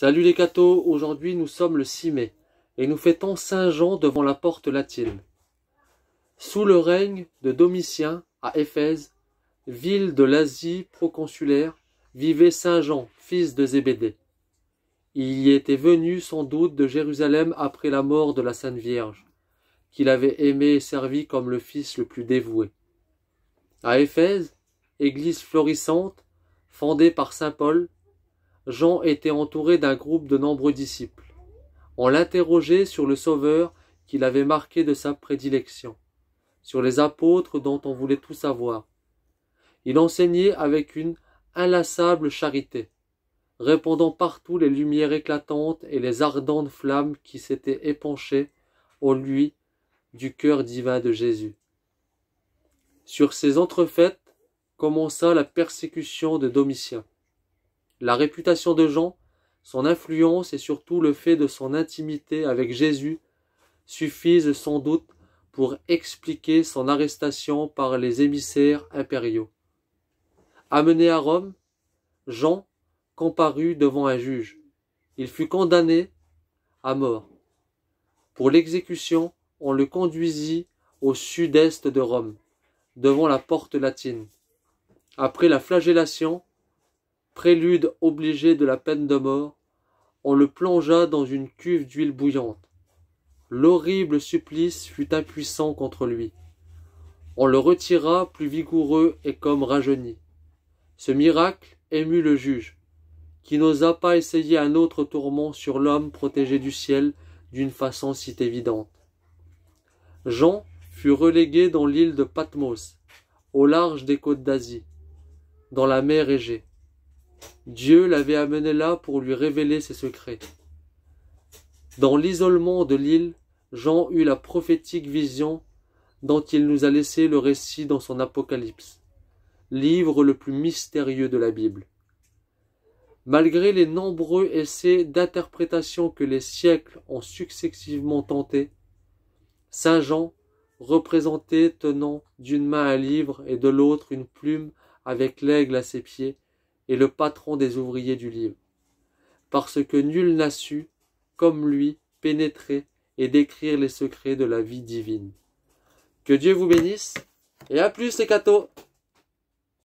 Salut les cathos, aujourd'hui nous sommes le 6 mai et nous fêtons Saint Jean devant la porte latine. Sous le règne de Domitien à Éphèse, ville de l'Asie proconsulaire, vivait Saint Jean, fils de Zébédée. Il y était venu sans doute de Jérusalem après la mort de la Sainte Vierge, qu'il avait aimé et servi comme le fils le plus dévoué. À Éphèse, église florissante, fondée par Saint Paul, Jean était entouré d'un groupe de nombreux disciples. On l'interrogeait sur le Sauveur qu'il avait marqué de sa prédilection, sur les apôtres dont on voulait tout savoir. Il enseignait avec une inlassable charité, répandant partout les lumières éclatantes et les ardentes flammes qui s'étaient épanchées en lui du cœur divin de Jésus. Sur ces entrefaites commença la persécution de Domitien la réputation de Jean, son influence et surtout le fait de son intimité avec Jésus suffisent sans doute pour expliquer son arrestation par les émissaires impériaux. Amené à Rome, Jean comparut devant un juge. Il fut condamné à mort. Pour l'exécution, on le conduisit au sud-est de Rome, devant la porte latine. Après la flagellation, prélude obligé de la peine de mort, on le plongea dans une cuve d'huile bouillante. L'horrible supplice fut impuissant contre lui. On le retira plus vigoureux et comme rajeuni. Ce miracle émut le juge, qui n'osa pas essayer un autre tourment sur l'homme protégé du ciel d'une façon si évidente. Jean fut relégué dans l'île de Patmos, au large des côtes d'Asie, dans la mer Égée. Dieu l'avait amené là pour lui révéler ses secrets. Dans l'isolement de l'île, Jean eut la prophétique vision dont il nous a laissé le récit dans son Apocalypse, livre le plus mystérieux de la Bible. Malgré les nombreux essais d'interprétation que les siècles ont successivement tentés, Saint Jean, représenté tenant d'une main un livre et de l'autre une plume avec l'aigle à ses pieds, et le patron des ouvriers du livre, parce que nul n'a su, comme lui, pénétrer et décrire les secrets de la vie divine. Que Dieu vous bénisse, et à plus les cathos